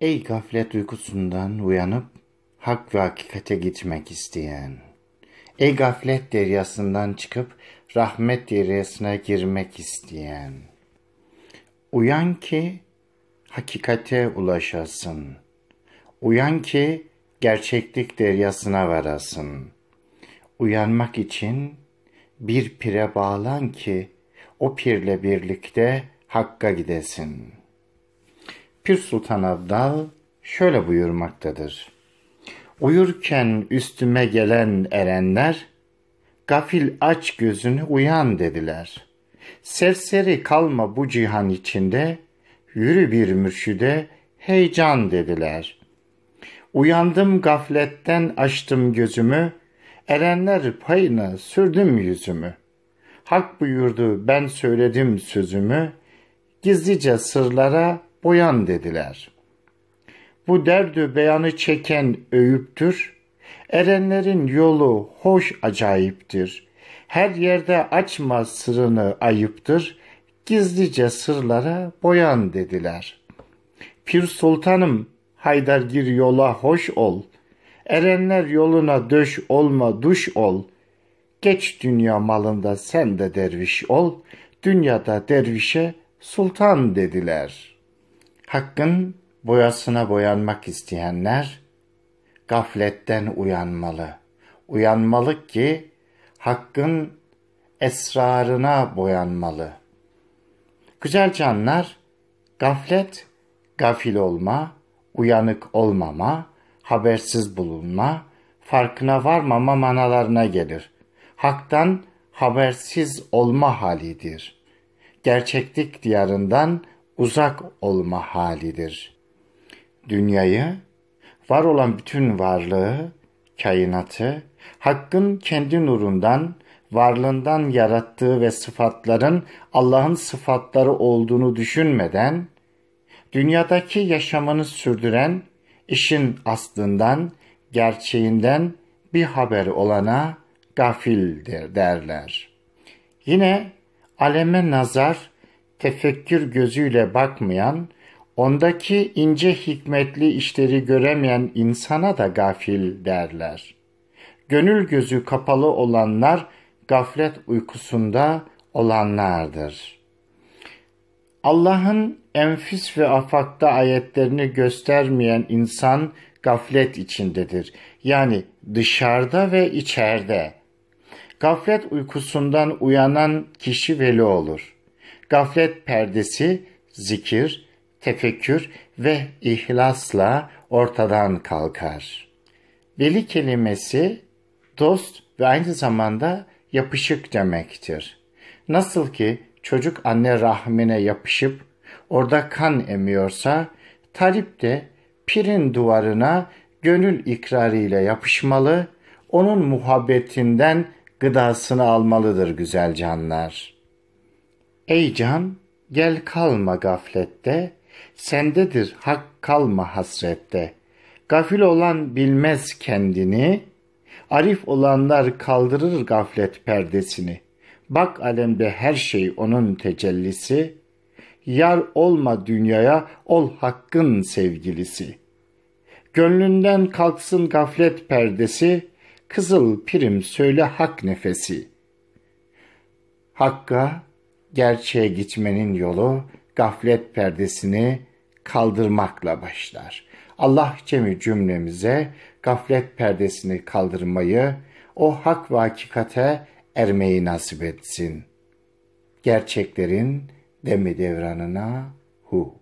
Ey gaflet uykusundan uyanıp hak ve hakikate gitmek isteyen. Ey gaflet deryasından çıkıp rahmet deryasına girmek isteyen. Uyan ki hakikate ulaşasın. Uyan ki gerçeklik deryasına varasın. Uyanmak için bir pire bağlan ki o pirle birlikte hakka gidesin.'' Pir Sultan Abdal şöyle buyurmaktadır. Uyurken üstüme gelen erenler, gafil aç gözünü uyan dediler. Serseri kalma bu cihan içinde, yürü bir mürşide heyecan dediler. Uyandım gafletten açtım gözümü, erenler payına sürdüm yüzümü. Hak buyurdu ben söyledim sözümü, gizlice sırlara boyan dediler. Bu derdü beyanı çeken öğüptür. Erenlerin yolu hoş acayiptir. Her yerde açma sırrını ayıptır. Gizlice sırlara boyan dediler. Pir sultanım Haydar gir yola hoş ol. Erenler yoluna döş olma duş ol. Geç dünya malında sen de derviş ol. Dünyada dervişe sultan dediler.'' Hakkın boyasına boyanmak isteyenler gafletten uyanmalı. Uyanmalı ki hakkın esrarına boyanmalı. Güzel canlar, gaflet, gafil olma, uyanık olmama, habersiz bulunma, farkına varmama manalarına gelir. Hak'tan habersiz olma halidir. Gerçeklik diyarından uzak olma halidir. Dünyayı, var olan bütün varlığı, kainatı, Hakk'ın kendi nurundan, varlığından yarattığı ve sıfatların Allah'ın sıfatları olduğunu düşünmeden, dünyadaki yaşamını sürdüren işin aslından, gerçeğinden bir haber olana gafildir derler. Yine aleme nazar tefekkür gözüyle bakmayan, ondaki ince hikmetli işleri göremeyen insana da gafil derler. Gönül gözü kapalı olanlar gaflet uykusunda olanlardır. Allah'ın enfis ve afakta ayetlerini göstermeyen insan gaflet içindedir. Yani dışarıda ve içeride. Gaflet uykusundan uyanan kişi veli olur.'' gaflet perdesi zikir, tefekkür ve ihlasla ortadan kalkar. Veli kelimesi dost ve aynı zamanda yapışık demektir. Nasıl ki çocuk anne rahmine yapışıp orada kan emiyorsa, talip de pirin duvarına gönül ikrarıyla yapışmalı, onun muhabbetinden gıdasını almalıdır güzel canlar.'' Ey can gel kalma gaflette, sendedir hak kalma hasrette. Gafil olan bilmez kendini, arif olanlar kaldırır gaflet perdesini. Bak alemde her şey onun tecellisi, yar olma dünyaya ol hakkın sevgilisi. Gönlünden kalksın gaflet perdesi, kızıl pirim söyle hak nefesi. Hakka, gerçeğe gitmenin yolu gaflet perdesini kaldırmakla başlar. Allah cemi cümlemize gaflet perdesini kaldırmayı, o hak ve hakikate ermeyi nasip etsin. Gerçeklerin demi devranına hu.